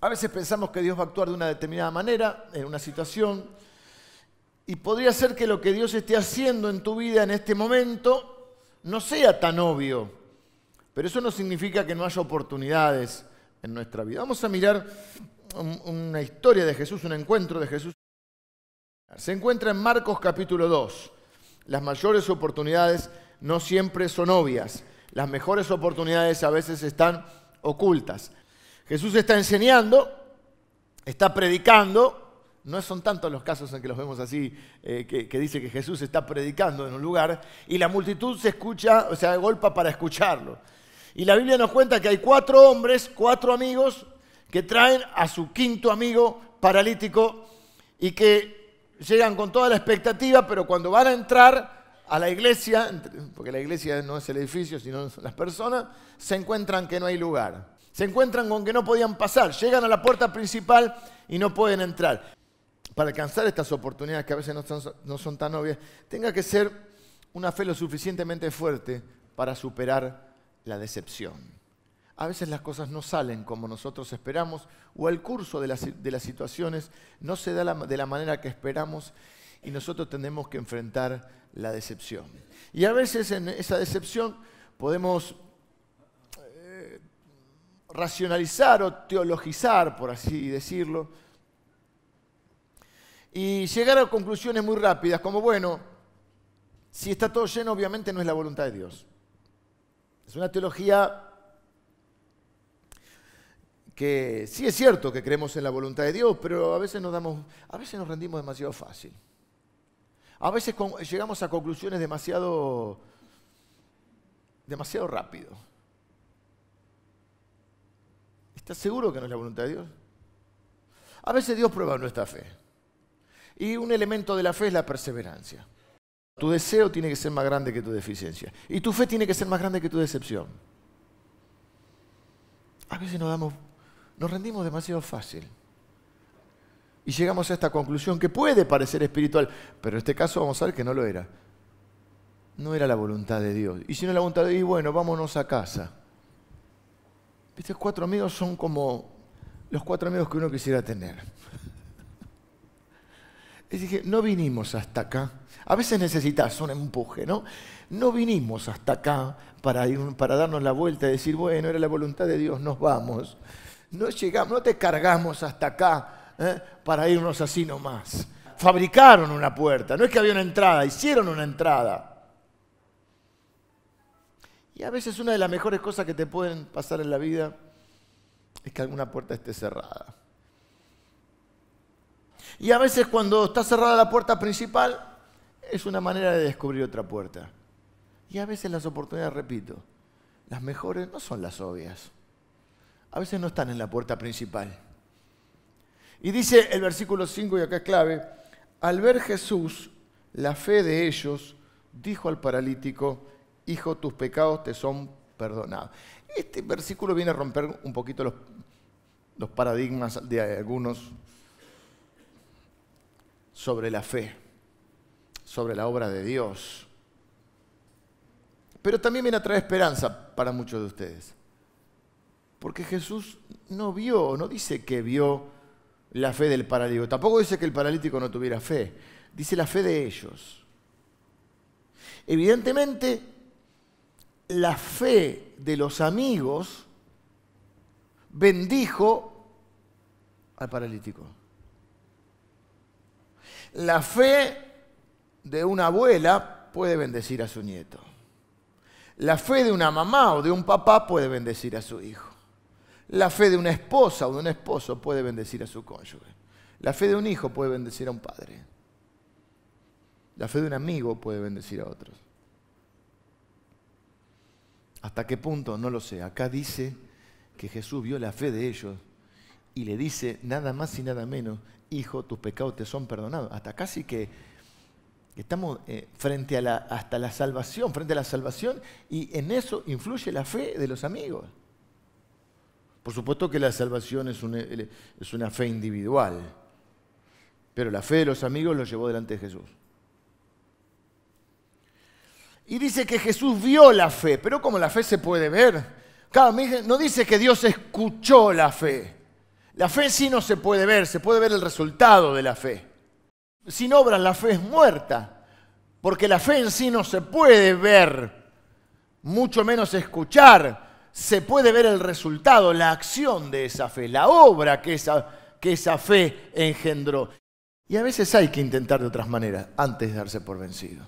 A veces pensamos que Dios va a actuar de una determinada manera, en una situación, y podría ser que lo que Dios esté haciendo en tu vida en este momento no sea tan obvio, pero eso no significa que no haya oportunidades en nuestra vida. Vamos a mirar una historia de Jesús, un encuentro de Jesús. Se encuentra en Marcos capítulo 2. Las mayores oportunidades no siempre son obvias. Las mejores oportunidades a veces están ocultas. Jesús está enseñando, está predicando. No son tantos los casos en que los vemos así, eh, que, que, dice que Jesús está predicando en un lugar y la multitud se escucha, o sea, golpa para escucharlo. Y la Biblia nos cuenta que hay cuatro hombres, cuatro amigos, que traen a su quinto amigo paralítico y que llegan con toda la expectativa, pero cuando van a entrar a la iglesia, porque la iglesia no es el edificio, sino las personas, se encuentran que no hay lugar. Se encuentran con que no podían pasar, llegan a la puerta principal y no pueden entrar. Para alcanzar estas oportunidades que a veces no son, tan obvias, tenga que ser una fe lo suficientemente fuerte para superar la decepción. A veces las cosas no salen como nosotros esperamos o el curso de las, situaciones no se da de la manera que esperamos y nosotros tenemos que enfrentar la decepción. Y a veces en esa decepción podemos racionalizar o teologizar, por así decirlo, y llegar a conclusiones muy rápidas, como bueno, si está todo lleno, obviamente no es la voluntad de Dios. Es una teología que sí es cierto que creemos en la voluntad de Dios, pero a veces nos damos, a veces nos rendimos demasiado fácil. A veces llegamos a conclusiones demasiado demasiado rápido. ¿Estás seguro que no es la voluntad de Dios? A veces Dios prueba nuestra fe. Y un elemento de la fe es la perseverancia. Tu deseo tiene que ser más grande que tu deficiencia. Y tu fe tiene que ser más grande que tu decepción. A veces nos, damos, nos rendimos demasiado fácil. Y llegamos a esta conclusión que puede parecer espiritual, pero en este caso vamos a ver que no lo era. No era la voluntad de Dios. Y si no es la voluntad de Dios, bueno, vámonos a casa. Estos cuatro amigos son como los cuatro amigos que uno quisiera tener. Es dije, no vinimos hasta acá. A veces necesitas un empuje, ¿no? No vinimos hasta acá para, ir, para darnos la vuelta y decir, bueno, era la voluntad de Dios, nos vamos. No llegamos, no te cargamos hasta acá ¿eh? para irnos así nomás. Fabricaron una puerta, no es que había una entrada, hicieron una entrada. Y a veces una de las mejores cosas que te pueden pasar en la vida es que alguna puerta esté cerrada. Y a veces cuando está cerrada la puerta principal, es una manera de descubrir otra puerta. Y a veces las oportunidades, repito, las mejores no son las obvias. A veces no están en la puerta principal. Y dice el versículo 5, y acá es clave, al ver Jesús, la fe de ellos, dijo al paralítico, hijo, tus pecados te son perdonados. Este versículo viene a romper un poquito los, paradigmas de algunos sobre la fe, sobre la obra de Dios. Pero también viene a traer esperanza para muchos de ustedes. Porque Jesús no vio, no dice que vio la fe del paralítico. Tampoco dice que el paralítico no tuviera fe. Dice la fe de ellos. Evidentemente, la fe de los amigos bendijo al paralítico. La fe de una abuela puede bendecir a su nieto. La fe de una mamá o de un papá puede bendecir a su hijo. La fe de una esposa o de un esposo puede bendecir a su cónyuge. La fe de un hijo puede bendecir a un padre. La fe de un amigo puede bendecir a otros. ¿Hasta qué punto? No lo sé. Acá dice que Jesús vio la fe de ellos y le dice nada más y nada menos, hijo, tus pecados te son perdonados. Hasta casi que estamos eh, frente a la, hasta la salvación, frente a la salvación y en eso influye la fe de los amigos. Por supuesto que la salvación es una, es una fe individual, pero la fe de los amigos lo llevó delante de Jesús. Y dice que Jesús vio la fe, pero ¿cómo la fe se puede ver? no dice que Dios escuchó la fe. La fe sí no se puede ver, se puede ver el resultado de la fe. Sin obra la fe es muerta, porque la fe en sí no se puede ver, mucho menos escuchar. Se puede ver el resultado, la acción de esa fe, la obra que esa, que esa fe engendró. Y a veces hay que intentar de otras maneras antes de darse por vencido.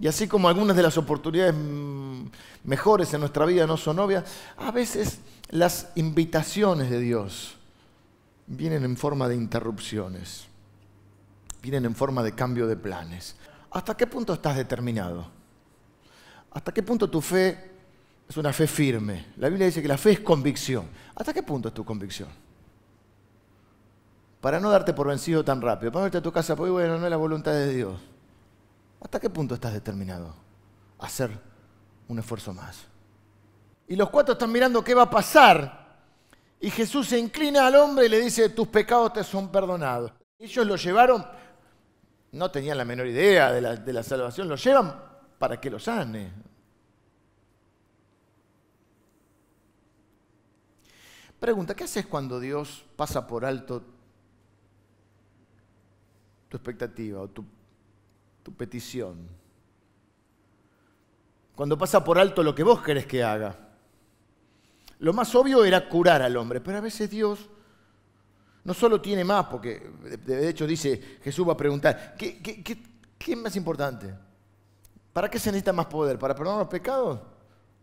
Y así como algunas de las oportunidades mm, mejores en nuestra vida no son obvias, a veces las invitaciones de Dios vienen en forma de interrupciones, vienen en forma de cambio de planes. ¿Hasta qué punto estás determinado? ¿Hasta qué punto tu fe es una fe firme? La Biblia dice que la fe es convicción. ¿Hasta qué punto es tu convicción? Para no darte por vencido tan rápido, para no irte a tu casa, pues bueno, no es la voluntad de Dios. ¿Hasta qué punto estás determinado a hacer un esfuerzo más? Y los cuatro están mirando qué va a pasar. Y Jesús se inclina al hombre y le dice, tus pecados te son perdonados. Ellos lo llevaron, no tenían la menor idea de la, salvación, lo llevan para que lo sane. Pregunta, ¿qué haces cuando Dios pasa por alto tu expectativa o tu tu petición. Cuando pasa por alto lo que vos querés que haga. Lo más obvio era curar al hombre, pero a veces Dios no solo tiene más, porque de hecho dice, Jesús va a preguntar, ¿qué, es más importante? ¿Para qué se necesita más poder? ¿Para perdonar los pecados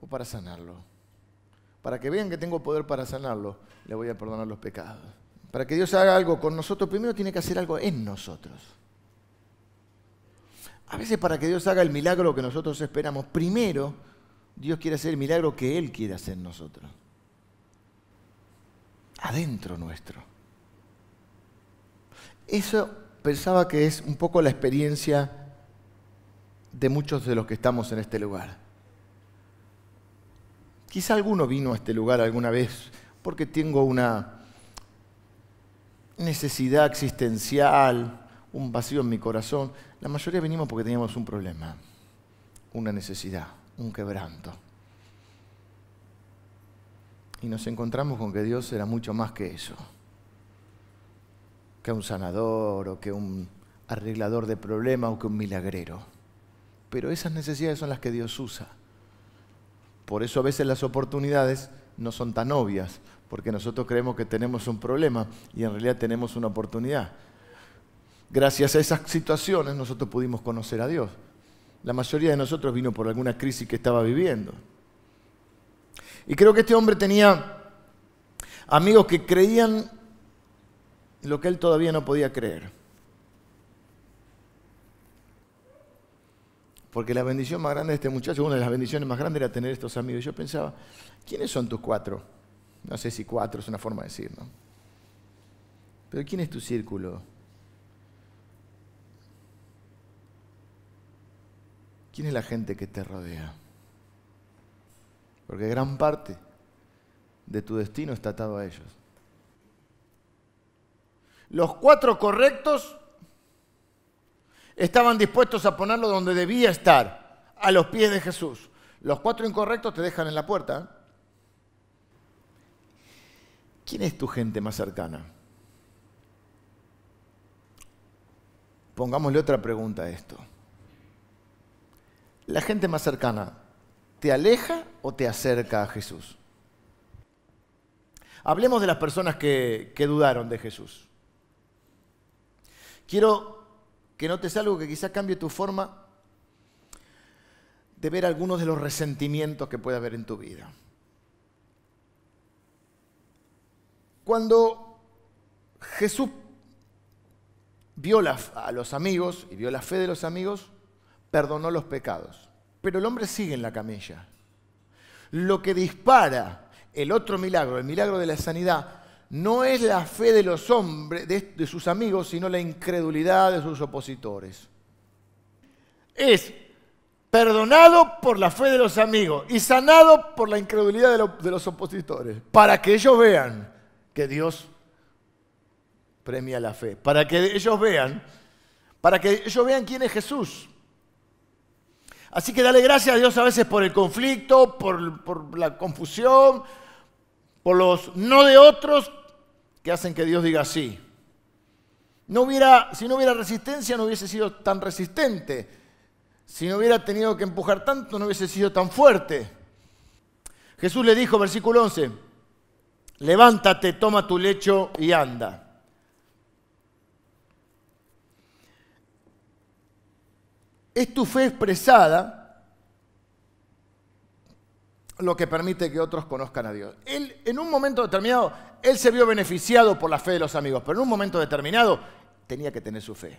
o para sanarlo? Para que vean que tengo poder para sanarlo, le voy a perdonar los pecados. Para que Dios haga algo con nosotros, primero tiene que hacer algo en nosotros. A veces para que Dios haga el milagro que nosotros esperamos, primero Dios quiere hacer el milagro que Él quiere hacer en nosotros. Adentro nuestro. Eso pensaba que es un poco la experiencia de muchos de los que estamos en este lugar. Quizá alguno vino a este lugar alguna vez porque tengo una necesidad existencial, un vacío en mi corazón. La mayoría venimos porque teníamos un problema, una necesidad, un quebranto. Y nos encontramos con que Dios era mucho más que eso, que un sanador o que un arreglador de problemas o que un milagrero. Pero esas necesidades son las que Dios usa. Por eso a veces las oportunidades no son tan obvias, porque nosotros creemos que tenemos un problema y en realidad tenemos una oportunidad. Gracias a esas situaciones nosotros pudimos conocer a Dios. La mayoría de nosotros vino por alguna crisis que estaba viviendo. Y creo que este hombre tenía amigos que creían lo que él todavía no podía creer. Porque la bendición más grande de este muchacho, una de las bendiciones más grandes era tener estos amigos. Yo pensaba, ¿quiénes son tus cuatro? No sé si cuatro es una forma de decir, ¿no? Pero ¿quién es tu círculo? ¿Quién es la gente que te rodea? Porque gran parte de tu destino está atado a ellos. Los cuatro correctos estaban dispuestos a ponerlo donde debía estar, a los pies de Jesús. Los cuatro incorrectos te dejan en la puerta. ¿Quién es tu gente más cercana? Pongámosle otra pregunta a esto la gente más cercana, ¿te aleja o te acerca a Jesús? Hablemos de las personas que, dudaron de Jesús. Quiero que notes algo que quizá cambie tu forma de ver algunos de los resentimientos que puede haber en tu vida. Cuando Jesús vio a los amigos y vio la fe de los amigos, perdonó los pecados. Pero el hombre sigue en la camilla. Lo que dispara el otro milagro, el milagro de la sanidad, no es la fe de los hombres, de, sus amigos, sino la incredulidad de sus opositores. Es perdonado por la fe de los amigos y sanado por la incredulidad de, los opositores, para que ellos vean que Dios premia la fe, para que ellos vean, para que ellos vean quién es Jesús. Así que dale gracias a Dios a veces por el conflicto, por, la confusión, por los no de otros que hacen que Dios diga sí. No hubiera, si no hubiera resistencia, no hubiese sido tan resistente. Si no hubiera tenido que empujar tanto, no hubiese sido tan fuerte. Jesús le dijo, versículo 11, levántate, toma tu lecho y anda. Es tu fe expresada lo que permite que otros conozcan a Dios. Él, en un momento determinado, él se vio beneficiado por la fe de los amigos, pero en un momento determinado tenía que tener su fe.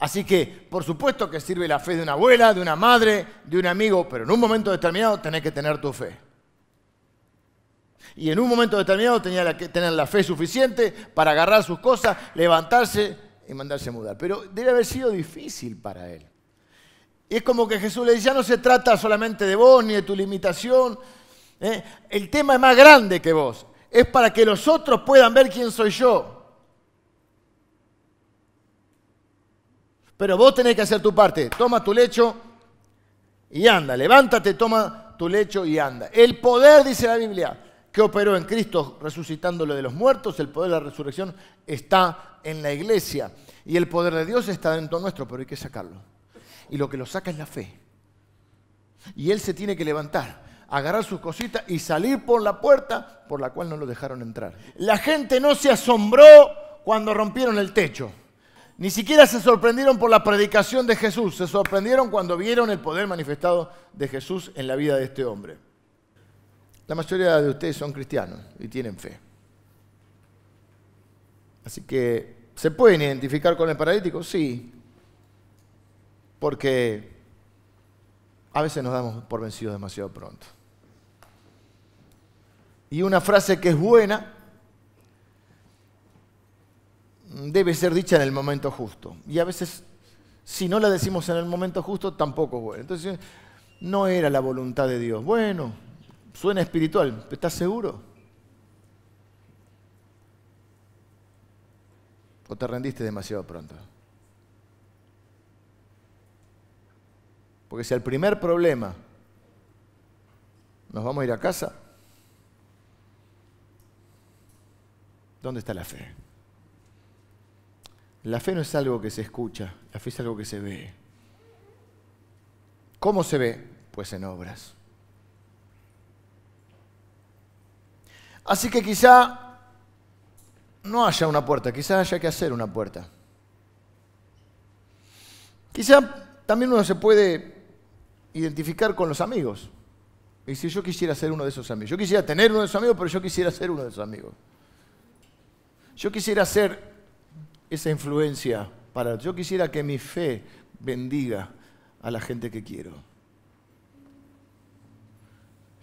Así que, por supuesto que sirve la fe de una abuela, de una madre, de un amigo, pero en un momento determinado tenés que tener tu fe. Y en un momento determinado tenía que tener la fe suficiente para agarrar sus cosas, levantarse y mandarse a mudar. Pero debe haber sido difícil para él. Y es como que Jesús le dice, ya no se trata solamente de vos ni de tu limitación. ¿eh? El tema es más grande que vos. Es para que los otros puedan ver quién soy yo. Pero vos tenés que hacer tu parte. Toma tu lecho y anda. Levántate, toma tu lecho y anda. El poder, dice la Biblia, que operó en Cristo resucitándolo de los muertos, el poder de la resurrección está en la iglesia. Y el poder de Dios está dentro nuestro, pero hay que sacarlo y lo que lo saca es la fe. Y él se tiene que levantar, agarrar sus cositas y salir por la puerta por la cual no lo dejaron entrar. La gente no se asombró cuando rompieron el techo. Ni siquiera se sorprendieron por la predicación de Jesús, se sorprendieron cuando vieron el poder manifestado de Jesús en la vida de este hombre. La mayoría de ustedes son cristianos y tienen fe. Así que, ¿se pueden identificar con el paralítico? Sí. Porque a veces nos damos por vencidos demasiado pronto. Y una frase que es buena debe ser dicha en el momento justo. Y a veces, si no la decimos en el momento justo, tampoco es buena. Entonces, no era la voluntad de Dios. Bueno, suena espiritual, ¿estás seguro? ¿O te rendiste demasiado pronto? Porque si al primer problema nos vamos a ir a casa, ¿dónde está la fe? La fe no es algo que se escucha, la fe es algo que se ve. ¿Cómo se ve? Pues en obras. Así que quizá no haya una puerta, quizá haya que hacer una puerta. Quizá también uno se puede identificar con los amigos. Y si yo quisiera ser uno de esos amigos, yo quisiera tener uno de esos amigos, pero yo quisiera ser uno de esos amigos. Yo quisiera ser esa influencia para, yo quisiera que mi fe bendiga a la gente que quiero.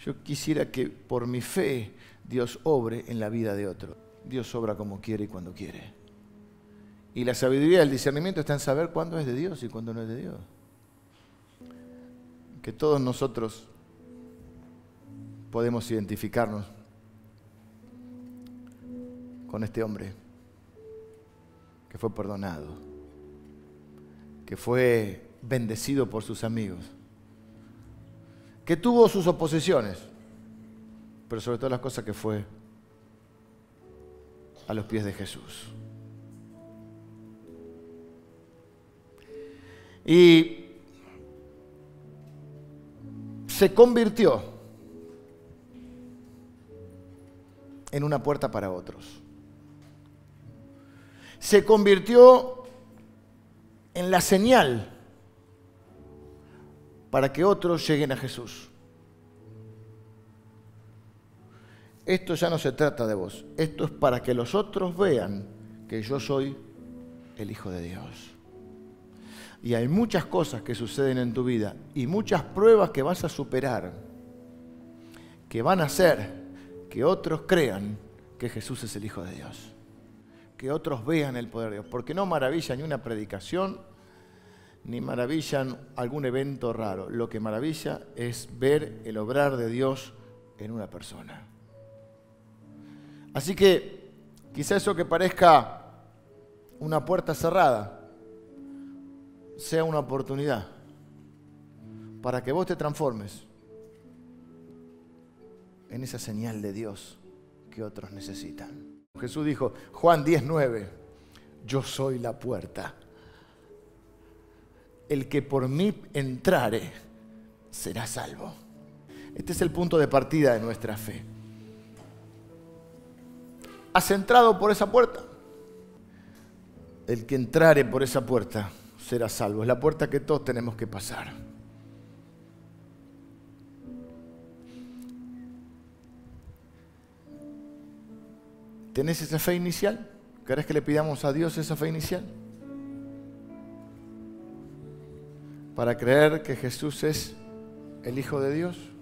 Yo quisiera que por mi fe Dios obre en la vida de otro. Dios obra como quiere y cuando quiere. Y la sabiduría, el discernimiento está en saber cuándo es de Dios y cuándo no es de Dios que todos nosotros podemos identificarnos con este hombre que fue perdonado, que fue bendecido por sus amigos, que tuvo sus oposiciones, pero sobre todo las cosas que fue a los pies de Jesús. Y se convirtió en una puerta para otros. Se convirtió en la señal para que otros lleguen a Jesús. Esto ya no se trata de vos, esto es para que los otros vean que yo soy el Hijo de Dios. Y hay muchas cosas que suceden en tu vida y muchas pruebas que vas a superar, que van a hacer que otros crean que Jesús es el Hijo de Dios, que otros vean el poder de Dios, porque no maravilla ni una predicación, ni maravillan algún evento raro. Lo que maravilla es ver el obrar de Dios en una persona. Así que quizá eso que parezca una puerta cerrada, sea una oportunidad para que vos te transformes en esa señal de Dios que otros necesitan. Jesús dijo, Juan 19, yo soy la puerta. El que por mí entrare será salvo. Este es el punto de partida de nuestra fe. ¿Has entrado por esa puerta? El que entrare por esa puerta será salvo. Es la puerta que todos tenemos que pasar. ¿Tenés esa fe inicial? ¿Querés que le pidamos a Dios esa fe inicial? Para creer que Jesús es el Hijo de Dios.